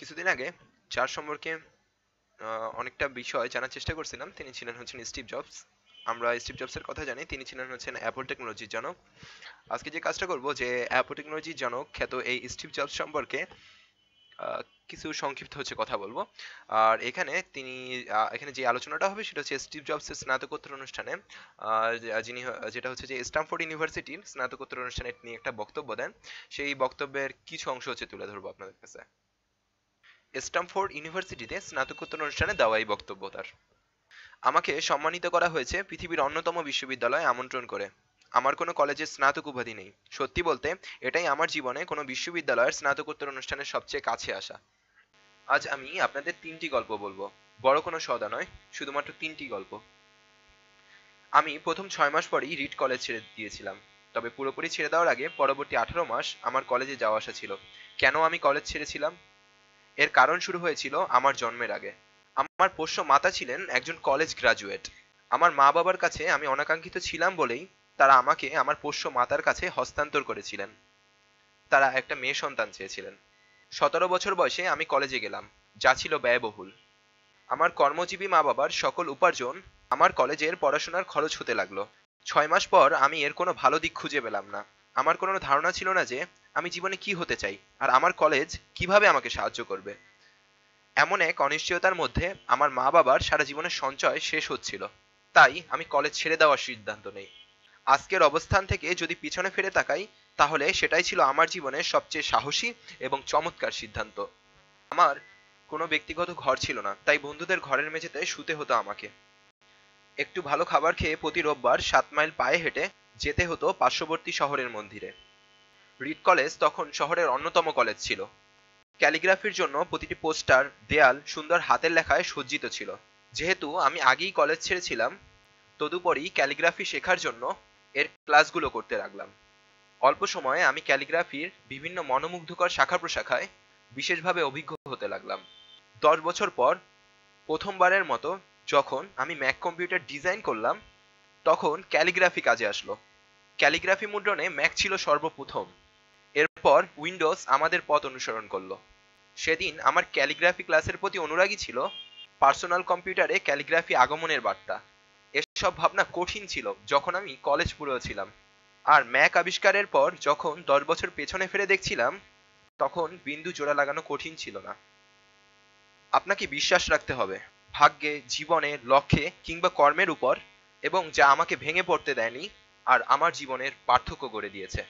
কিছুদিন আগে যার সম্পর্কে অনেকটা বিষয় জানার চেষ্টা করছিলাম তিনি ছিলেন হচ্ছেন স্টিভ জবস আমরা স্টিভ জবসের কথা জানি তিনি ছিলেন হচ্ছেন অ্যাপল টেকনোলজির জনক আজকে যে কাজটা করব যে অ্যাপল টেকনোলজির জনক খ্যাত এই স্টিভ জবস সম্পর্কে কিছু সংক্ষিপ্ত হচ্ছে কথা বলবো আর এখানে তিনি এখানে যে আলোচনাটা হবে সেটা হচ্ছে স্টিভ জবসের স্নাতকোত্তর অনুষ্ঠানে যিনি যেটা হচ্ছে যে স্ট্যামফোর্ড ইউনিভার্সিটির স্নাতকোত্তর অনুষ্ঠানে তিনি একটা বক্তব্য দেন সেই বক্তব্যের কিছু অংশ হচ্ছে তুলে ধরবো আপনাদের কাছে স্ট্যামফোর্ড ইউনিভার্সিটিতে স্নাতকোত্তর অনুষ্ঠানে দেওয়া এই বক্তব্য তার আমাকে সম্মানিত করা হয়েছে পৃথিবীর অন্যতম বিশ্ববিদ্যালয়ে আমন্ত্রণ করে আমার কোনো কলেজের স্নাতক উপাধি নেই সত্যি বলতে এটাই আমার জীবনে কোনো বিশ্ববিদ্যালয়ের স্নাতকোত্তর অনুষ্ঠানের সবচেয়ে কাছে আসা আজ আমি আপনাদের তিনটি গল্প বলবো বড় কোনো সদা নয় শুধুমাত্র তিনটি গল্প আমি প্রথম ছয় মাস পরেই রিট কলেজ ছেড়ে দিয়েছিলাম তবে পুরোপুরি ছেড়ে দেওয়ার আগে পরবর্তী আঠারো মাস আমার কলেজে যাওয়া আসা ছিল কেন আমি কলেজ ছেড়েছিলাম এর কারণ শুরু হয়েছিল আমার জন্মের আগে আমার পোষ্য মাতা ছিলেন একজন কলেজ গ্রাজুয়েট আমার মা বাবার কাছে আমি অনাকাঙ্ক্ষিত ছিলাম বলেই তারা আমাকে আমার পোষ্য মাতার কাছে হস্তান্তর করেছিলেন তারা একটা মেয়ে সন্তান চেয়েছিলেন সতেরো বছর বয়সে আমি কলেজে গেলাম যা ছিল ব্যয়বহুল আমার কর্মজীবী মা বাবার সকল উপার্জন আমার কলেজের পড়াশোনার খরচ হতে লাগলো ছয় মাস পর আমি এর কোনো ভালো দিক খুঁজে পেলাম না আমার কোনো ধারণা ছিল না যে আমি জীবনে কি হতে চাই আর আমার কলেজ কিভাবে আমাকে সাহায্য করবে এমন এক অনিশ্চয়তার মধ্যে আমার মা বাবার সারা জীবনের সঞ্চয় শেষ হচ্ছিল তাই আমি কলেজ ছেড়ে দেওয়ার সিদ্ধান্ত নেই আজকের অবস্থান থেকে যদি পিছনে ফিরে তাকাই তাহলে সেটাই ছিল আমার জীবনের সবচেয়ে সাহসী এবং চমৎকার সিদ্ধান্ত আমার কোনো ব্যক্তিগত ঘর ছিল না তাই বন্ধুদের ঘরের মেঝেতে শুতে হতো আমাকে একটু ভালো খাবার খেয়ে প্রতি রোববার সাত মাইল পায়ে হেঁটে যেতে হতো পার্শ্ববর্তী শহরের মন্দিরে রিড কলেজ তখন শহরের অন্যতম কলেজ ছিল ক্যালিগ্রাফির জন্য প্রতিটি পোস্টার দেয়াল সুন্দর হাতের লেখায় সজ্জিত ছিল যেহেতু আমি আগেই কলেজ ছেড়েছিলাম তদুপরি ক্যালিগ্রাফি শেখার জন্য এর ক্লাসগুলো করতে লাগলাম অল্প সময়ে আমি ক্যালিগ্রাফির বিভিন্ন মনোমুগ্ধকর শাখা প্রশাখায় বিশেষভাবে অভিজ্ঞ হতে লাগলাম দশ বছর পর প্রথমবারের মতো যখন আমি ম্যাক কম্পিউটার ডিজাইন করলাম তখন ক্যালিগ্রাফি কাজে আসলো ক্যালিগ্রাফি মুদ্রণে ম্যাক ছিল সর্বপ্রথম এরপর উইন্ডোজ আমাদের পথ অনুসরণ করলো সেদিন আমার ক্যালিগ্রাফি ক্লাসের প্রতি অনুরাগী ছিল পার্সোনাল কম্পিউটারে ক্যালিগ্রাফি আগমনের বার্তা এসব ভাবনা কঠিন ছিল যখন আমি কলেজ পুরো ছিলাম আর ম্যাক আবিষ্কারের পর যখন দশ বছর পেছনে ফিরে দেখছিলাম তখন বিন্দু জোড়া লাগানো কঠিন ছিল না আপনাকে বিশ্বাস রাখতে হবে ভাগ্যে জীবনে লক্ষ্যে কিংবা কর্মের উপর এবং যা আমাকে ভেঙে পড়তে দেয়নি আর আমার জীবনের পার্থক্য করে দিয়েছে